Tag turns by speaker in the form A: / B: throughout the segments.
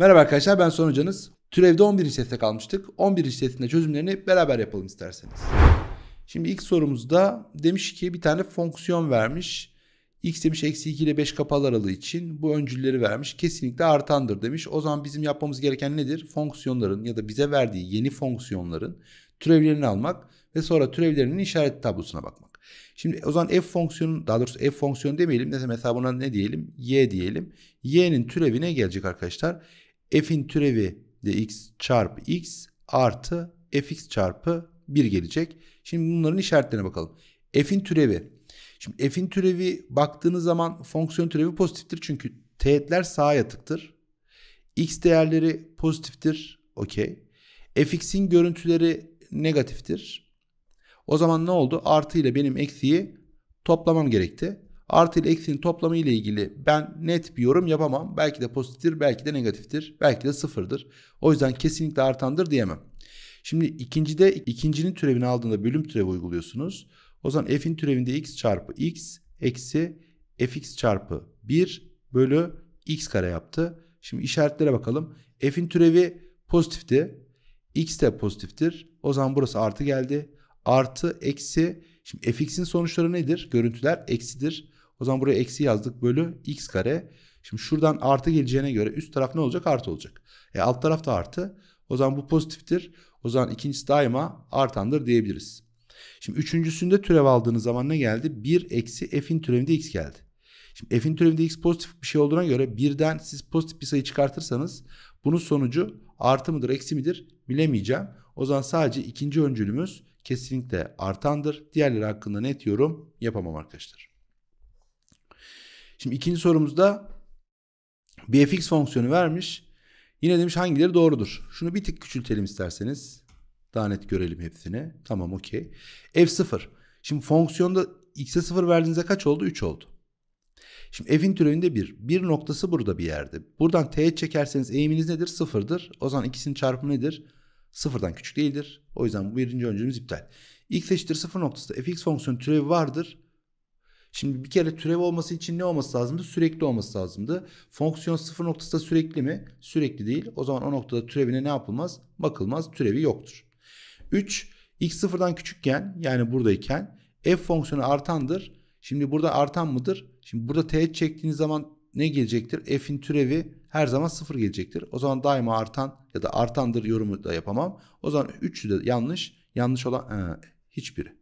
A: Merhaba arkadaşlar ben Sonucanız. Türevde 11 işlette kalmıştık. 11 işletinde çözümlerini beraber yapalım isterseniz. Şimdi ilk sorumuzda demiş ki bir tane fonksiyon vermiş. X demiş eksi 2 ile 5 kapalı aralığı için bu öncülleri vermiş. Kesinlikle artandır demiş. O zaman bizim yapmamız gereken nedir? Fonksiyonların ya da bize verdiği yeni fonksiyonların türevlerini almak ve sonra türevlerinin işaret tablosuna bakmak. Şimdi o zaman f fonksiyonu daha doğrusu f fonksiyonu demeyelim. Mesela buna ne diyelim? Y diyelim. Y'nin türevine gelecek arkadaşlar f'in türevi de x çarpı x artı fx çarpı 1 gelecek. Şimdi bunların işaretlerine bakalım. f'in türevi. Şimdi f'in türevi baktığınız zaman fonksiyon türevi pozitiftir. Çünkü teğetler sağa yatıktır. x değerleri pozitiftir. Okey. fx'in görüntüleri negatiftir. O zaman ne oldu? Artı ile benim eksiği toplamam gerekti artı ile eksinin toplamı ile ilgili ben net bir yorum yapamam. Belki de pozitiftir, belki de negatiftir, belki de sıfırdır. O yüzden kesinlikle artandır diyemem. Şimdi ikincide ikincinin türevini aldığında bölüm türevi uyguluyorsunuz. O zaman f'in türevinde x çarpı x eksi fx çarpı 1 bölü x kare yaptı. Şimdi işaretlere bakalım. F'in türevi pozitifti. X de pozitiftir. O zaman burası artı geldi. Artı eksi. Şimdi fx'in sonuçları nedir? Görüntüler eksidir. O zaman buraya eksi yazdık bölü x kare. Şimdi şuradan artı geleceğine göre üst taraf ne olacak? Artı olacak. E alt taraf da artı. O zaman bu pozitiftir. O zaman ikincisi daima artandır diyebiliriz. Şimdi üçüncüsünde türev aldığınız zaman ne geldi? 1 eksi f'in türevinde x geldi. Şimdi f'in türevinde x pozitif bir şey olduğuna göre birden siz pozitif bir sayı çıkartırsanız bunun sonucu artı mıdır eksi midir bilemeyeceğim. O zaman sadece ikinci öncülümüz kesinlikle artandır. Diğerleri hakkında net yorum yapamam arkadaşlar. Şimdi ikinci sorumuzda bir bfx fonksiyonu vermiş. Yine demiş hangileri doğrudur. Şunu bir tık küçültelim isterseniz. Daha net görelim hepsini. Tamam okey. F0. Şimdi fonksiyonda x'e 0 verdiğinizde kaç oldu? 3 oldu. Şimdi f'in türevinde 1. 1 noktası burada bir yerde. Buradan t'ye çekerseniz eğiminiz nedir? 0'dır. O zaman ikisinin çarpımı nedir? Sıfırdan küçük değildir. O yüzden bu birinci öncülümüz iptal. x eşittir 0 noktasında fx fonksiyonu türevi vardır. Şimdi bir kere türev olması için ne olması lazımdı? Sürekli olması lazımdı. Fonksiyon sıfır noktası da sürekli mi? Sürekli değil. O zaman o noktada türevine ne yapılmaz? Bakılmaz. Türevi yoktur. 3. X sıfırdan küçükken yani buradayken f fonksiyonu artandır. Şimdi burada artan mıdır? Şimdi burada teğet çektiğiniz zaman ne gelecektir? F'in türevi her zaman sıfır gelecektir. O zaman daima artan ya da artandır yorumu da yapamam. O zaman 3'ü de yanlış. Yanlış olan e, hiçbiri.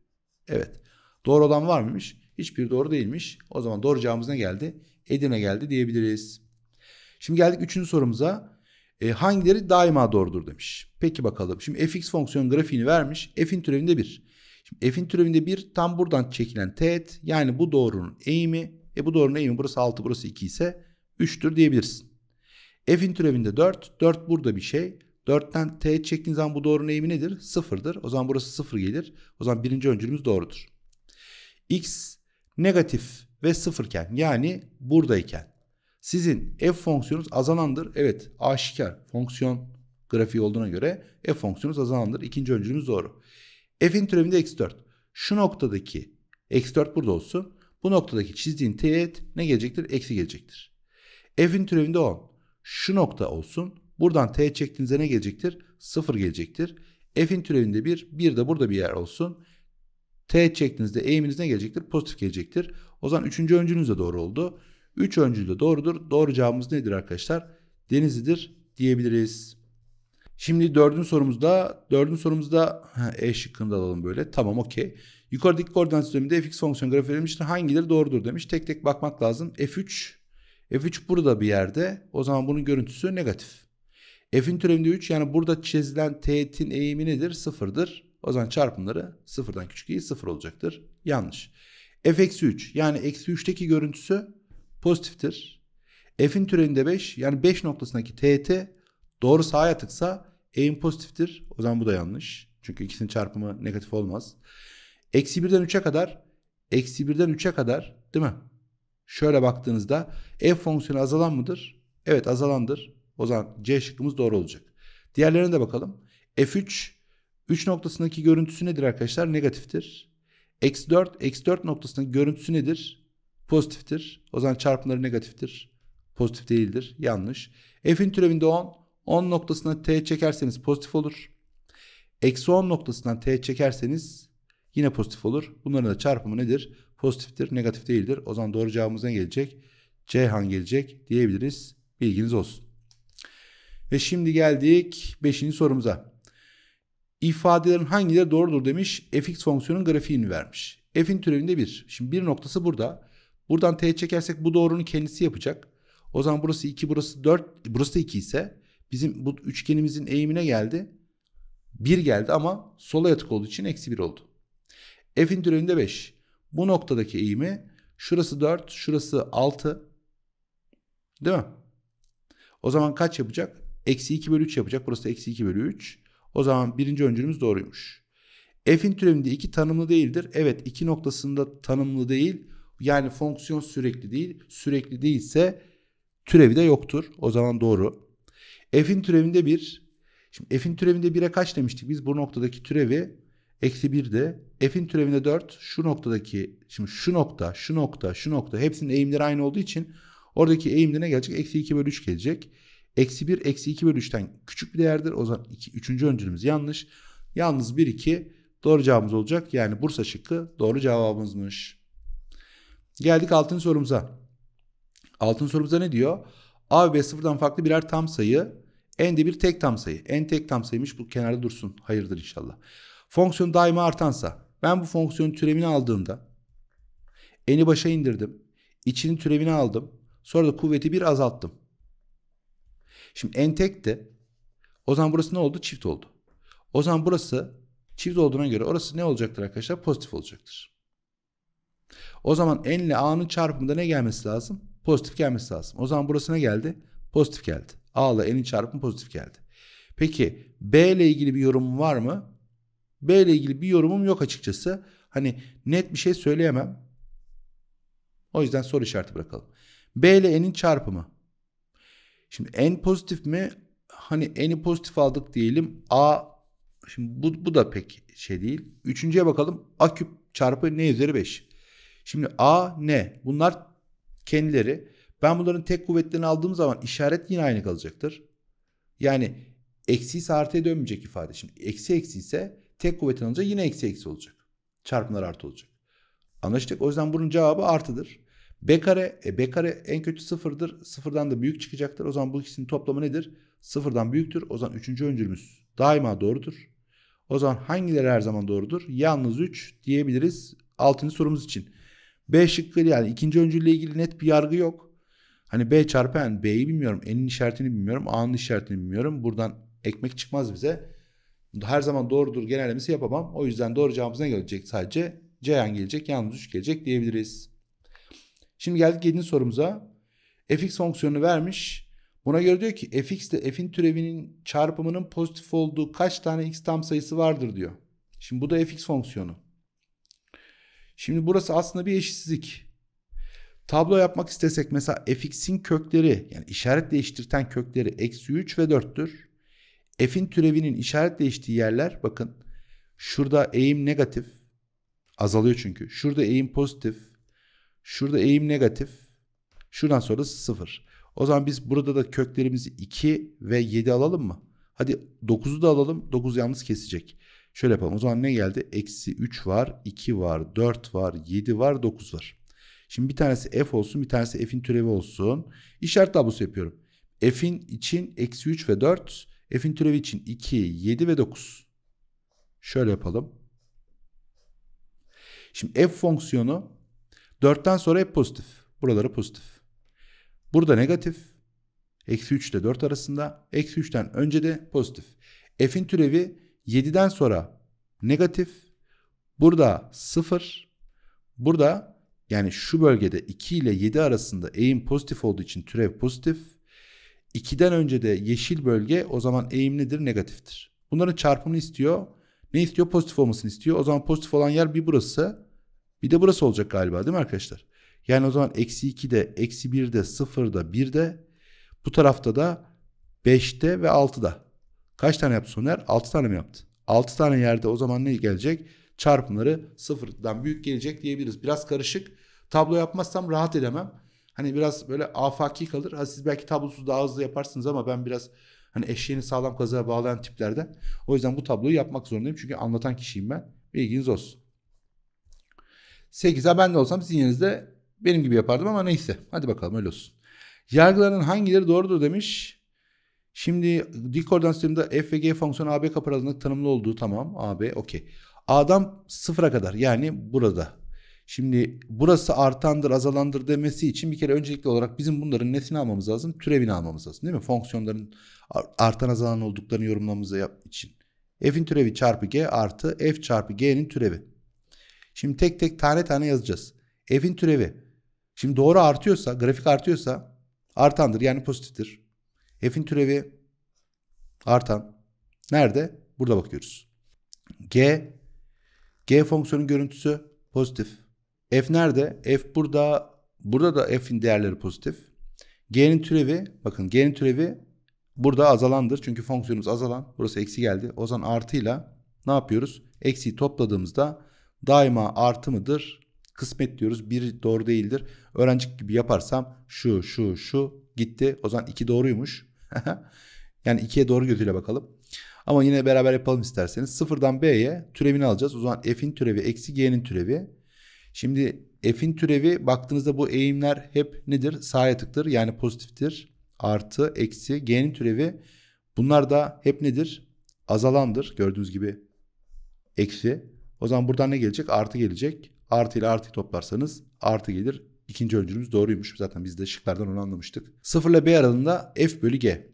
A: Evet. Doğru olan var mıymış? Hiçbir doğru değilmiş. O zaman doğru cevabımız ne geldi? Edirne geldi diyebiliriz. Şimdi geldik üçüncü sorumuza. E, hangileri daima doğrudur demiş. Peki bakalım. Şimdi fx fonksiyonun grafiğini vermiş. f'in türevinde 1. Şimdi f'in türevinde 1 tam buradan çekilen teğet. Yani bu doğrunun eğimi. E bu doğrunun eğimi burası 6 burası 2 ise 3'tür diyebilirsin. F'in türevinde 4. 4 burada bir şey. 4'ten teğet çektiğin zaman bu doğrunun eğimi nedir? 0'dır. O zaman burası 0 gelir. O zaman birinci öncülümüz doğrudur. X negatif ve sıfırken yani buradayken sizin f fonksiyonunuz azalandır. Evet aşikar fonksiyon grafiği olduğuna göre f fonksiyonunuz azalandır. İkinci öncülümüz doğru. f'in türevinde eksi 4. Şu noktadaki eksi 4 burada olsun. Bu noktadaki çizdiğin teğet ne gelecektir? Eksi gelecektir. f'in türevinde 10. Şu nokta olsun. Buradan teğet çektiğinizde ne gelecektir? Sıfır gelecektir. f'in türevinde 1. Bir de burada bir yer olsun teğet çektiğinizde eğiminiz ne gelecektir? Pozitif gelecektir. O zaman üçüncü öncülünüz de doğru oldu. Üç öncül de doğrudur. Doğru cevabımız nedir arkadaşlar? Denizli'dir diyebiliriz. Şimdi dördüncü sorumuzda, dördüncü sorumuzda he, E şıkkını da alalım böyle. Tamam okey. Yukarıdaki koordinat sisteminde fx fonksiyon grafiği verilmiştir. Hangileri doğrudur demiş. Tek tek bakmak lazım. F3, F3 burada bir yerde. O zaman bunun görüntüsü negatif. F'in türevinde 3 yani burada çizilen teğetin eğimi nedir? Sıfırdır. O zaman çarpımları sıfırdan küçük değil sıfır olacaktır. Yanlış. f eksi 3 yani eksi 3'teki görüntüsü pozitiftir. F'in türevinde 5 yani 5 noktasındaki TT doğru sağa yatıksa E'in pozitiftir. O zaman bu da yanlış. Çünkü ikisinin çarpımı negatif olmaz. Eksi 1'den 3'e kadar eksi 1'den 3'e kadar değil mi? Şöyle baktığınızda f fonksiyonu azalan mıdır? Evet azalandır. O zaman C şıkkımız doğru olacak. Diğerlerine de bakalım. F3 3 noktasındaki görüntüsü nedir arkadaşlar? Negatiftir. X4, X4 noktasındaki görüntüsü nedir? Pozitiftir. O zaman çarpımları negatiftir. Pozitif değildir. Yanlış. F'in türevinde 10. 10 noktasına T çekerseniz pozitif olur. Eksi 10 noktasından T çekerseniz yine pozitif olur. Bunların da çarpımı nedir? Pozitiftir, negatif değildir. O zaman doğru cevabımız ne gelecek? C hangi gelecek diyebiliriz. Bilginiz olsun. Ve şimdi geldik 5. sorumuza. İfadelerin hangileri doğrudur demiş. fx fonksiyonun grafiğini vermiş. f'in türevinde 1. Şimdi bir noktası burada. Buradan t çekersek bu doğrunun kendisi yapacak. O zaman burası 2 burası 4 burası da 2 ise bizim bu üçgenimizin eğimine geldi. 1 geldi ama sola yatık olduğu için eksi 1 oldu. F'in türevinde 5. Bu noktadaki eğimi şurası 4 şurası 6 değil mi? O zaman kaç yapacak? Eksi 2 bölü 3 yapacak. Burası eksi 2 bölü 3. O zaman birinci öncülümüz doğruymuş. F'in türevinde 2 tanımlı değildir. Evet 2 noktasında tanımlı değil. Yani fonksiyon sürekli değil. Sürekli değilse türevi de yoktur. O zaman doğru. F'in türevinde 1. Şimdi F'in türevinde 1'e kaç demiştik? Biz bu noktadaki türevi eksi 1'de. F'in türevinde 4. Şu noktadaki şimdi şu nokta, şu nokta, şu nokta hepsinin eğimleri aynı olduğu için oradaki eğimde gelecek? Eksi 2 bölü 3 gelecek. Eksi 1 eksi 2 bölü 3'ten küçük bir değerdir. O zaman 2, 3. öncülümüz yanlış. Yalnız 1 2 doğru cevabımız olacak. Yani Bursa şıkkı doğru cevabımızmış. Geldik 6. sorumuza. 6. sorumuza ne diyor? A ve B sıfırdan farklı birer tam sayı. En de bir tek tam sayı. En tek tam sayıymış bu kenarda dursun. Hayırdır inşallah. Fonksiyon daima artansa ben bu fonksiyonun türevini aldığımda eni başa indirdim. İçinin türevini aldım. Sonra da kuvveti bir azalttım. Şimdi n tekti. O zaman burası ne oldu? Çift oldu. O zaman burası çift olduğuna göre orası ne olacaktır arkadaşlar? Pozitif olacaktır. O zaman n ile a'nın çarpımında ne gelmesi lazım? Pozitif gelmesi lazım. O zaman burası ne geldi? Pozitif geldi. A ile n'in çarpımı pozitif geldi. Peki B ile ilgili bir yorumum var mı? B ile ilgili bir yorumum yok açıkçası. Hani net bir şey söyleyemem. O yüzden soru işareti bırakalım. B ile N'in çarpımı Şimdi n pozitif mi? Hani n'i pozitif aldık diyelim. A şimdi bu, bu da pek şey değil. Üçüncüye bakalım. A küp çarpı n üzeri 5. Şimdi A, N bunlar kendileri. Ben bunların tek kuvvetlerini aldığım zaman işaret yine aynı kalacaktır. Yani eksi ise artıya dönmeyecek ifade. Şimdi eksi eksi ise tek kuvvetin alınca yine eksi eksi olacak. Çarpımlar artı olacak. Anlaştık. O yüzden bunun cevabı artıdır. B kare, e B kare en kötü sıfırdır. Sıfırdan da büyük çıkacaktır. O zaman bu ikisinin toplamı nedir? Sıfırdan büyüktür. O zaman üçüncü öncülümüz daima doğrudur. O zaman hangileri her zaman doğrudur? Yalnız 3 diyebiliriz 6. sorumuz için. B şıkkı yani ikinci öncülle ilgili net bir yargı yok. Hani B çarpı N, B'yi bilmiyorum, N'in işaretini bilmiyorum, A'nın işaretini bilmiyorum. Buradan ekmek çıkmaz bize. Her zaman doğrudur genellemesi yapamam. O yüzden doğru cevabımız ne gelecek sadece? C yan gelecek, yalnız 3 gelecek diyebiliriz. Şimdi geldik 7. sorumuza. fx fonksiyonu vermiş. Buna göre diyor ki fx ile f'in türevinin çarpımının pozitif olduğu kaç tane x tam sayısı vardır diyor. Şimdi bu da fx fonksiyonu. Şimdi burası aslında bir eşitsizlik. Tablo yapmak istesek mesela fx'in kökleri yani işaret değiştirten kökleri eksi 3 ve 4'tür. F'in türevinin işaret değiştiği yerler bakın şurada eğim negatif azalıyor çünkü. Şurada eğim pozitif Şurada eğim negatif. Şuradan sonra sıfır. O zaman biz burada da köklerimizi 2 ve 7 alalım mı? Hadi 9'u da alalım. 9 yalnız kesecek. Şöyle yapalım. O zaman ne geldi? Eksi 3 var, 2 var, 4 var, 7 var, 9 var. Şimdi bir tanesi f olsun, bir tanesi f'in türevi olsun. İşaret tablosu yapıyorum. F'in için eksi 3 ve 4, f'in türevi için 2, 7 ve 9. Şöyle yapalım. Şimdi f fonksiyonu 4'ten sonra hep pozitif. Buraları pozitif. Burada negatif. Eksi 3 ile 4 arasında. Eksi 3'ten önce de pozitif. F'in türevi 7'den sonra negatif. Burada 0. Burada yani şu bölgede 2 ile 7 arasında eğim pozitif olduğu için türev pozitif. 2'den önce de yeşil bölge o zaman eğimlidir negatiftir. Bunların çarpımını istiyor. Ne istiyor? Pozitif olmasını istiyor. O zaman pozitif olan yer bir burası. Bir de burası olacak galiba değil mi arkadaşlar? Yani o zaman eksi 2'de, eksi 1'de, 0'da, 1'de bu tarafta da 5'te ve 6'da. Kaç tane yaptı Soner? 6 tane mi yaptı? 6 tane yerde o zaman ne gelecek? Çarpımları sıfırdan büyük gelecek diyebiliriz. Biraz karışık. Tablo yapmazsam rahat edemem. Hani biraz böyle afaki kalır. Ha siz belki tablosuz daha hızlı yaparsınız ama ben biraz hani eşeğini sağlam kazığa bağlayan tiplerden. O yüzden bu tabloyu yapmak zorundayım. Çünkü anlatan kişiyim ben. Bilginiz olsun. 8 ha ben de olsam sizin yerinizde benim gibi yapardım ama neyse. Hadi bakalım öyle olsun. Yargıların hangileri doğrudur demiş. Şimdi dil koordinat sisteminde f ve g fonksiyonu ab kapı aralığında tanımlı olduğu tamam. ab okey. a'dan sıfıra kadar yani burada. Şimdi burası artandır azalandır demesi için bir kere öncelikli olarak bizim bunların nesini almamız lazım? Türevini almamız lazım değil mi? Fonksiyonların artan azalan olduklarını yorumlamamız için. f'in türevi çarpı g artı f çarpı g'nin türevi. Şimdi tek tek tane tane yazacağız. F'in türevi. Şimdi doğru artıyorsa, grafik artıyorsa artandır yani pozitiftir. F'in türevi artan. Nerede? Burada bakıyoruz. G G fonksiyonun görüntüsü pozitif. F nerede? F burada. Burada da F'in değerleri pozitif. G'nin türevi bakın G'nin türevi burada azalandır. Çünkü fonksiyonumuz azalan. Burası eksi geldi. O zaman artıyla ne yapıyoruz? Eksiyi topladığımızda daima artı mıdır? Kısmet diyoruz. Bir doğru değildir. Öğrencik gibi yaparsam şu şu şu gitti. O zaman iki doğruymuş. yani ikiye doğru gözüyle bakalım. Ama yine beraber yapalım isterseniz. Sıfırdan b'ye türevini alacağız. O zaman f'in türevi eksi g'nin türevi. Şimdi f'in türevi baktığınızda bu eğimler hep nedir? Sağa yatıktır. Yani pozitiftir. Artı eksi g'nin türevi bunlar da hep nedir? Azalandır. Gördüğünüz gibi eksi. O zaman buradan ne gelecek? Artı gelecek. Artı ile artı toplarsanız artı gelir. İkinci öncülümüz doğruymuş. Zaten biz de şıklardan onu anlamıştık. 0 ile b aralığında f bölü g.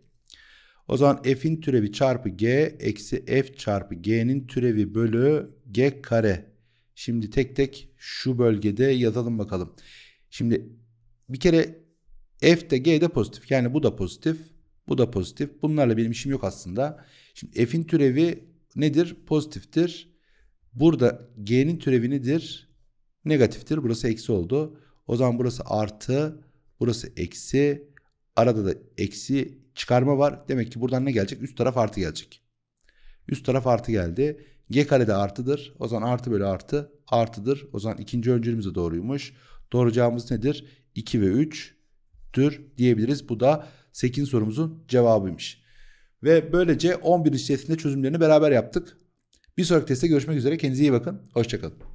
A: O zaman f'in türevi çarpı g eksi f çarpı g'nin türevi bölü g kare. Şimdi tek tek şu bölgede yazalım bakalım. Şimdi bir kere f de g de pozitif. Yani bu da pozitif. Bu da pozitif. Bunlarla benim işim yok aslında. Şimdi f'in türevi nedir? Pozitiftir. Burada g'nin türevi nedir? Negatiftir. Burası eksi oldu. O zaman burası artı. Burası eksi. Arada da eksi çıkarma var. Demek ki buradan ne gelecek? Üst taraf artı gelecek. Üst taraf artı geldi. G kare de artıdır. O zaman artı bölü artı artıdır. O zaman ikinci öncülümüz de doğruymuş. Doğuracağımız nedir? 2 ve 3'tür diyebiliriz. Bu da 8 sorumuzun cevabıymış. Ve böylece 11 içerisinde çözümlerini beraber yaptık. Bir sonraki testte görüşmek üzere. Kendinize iyi bakın. Hoşçakalın.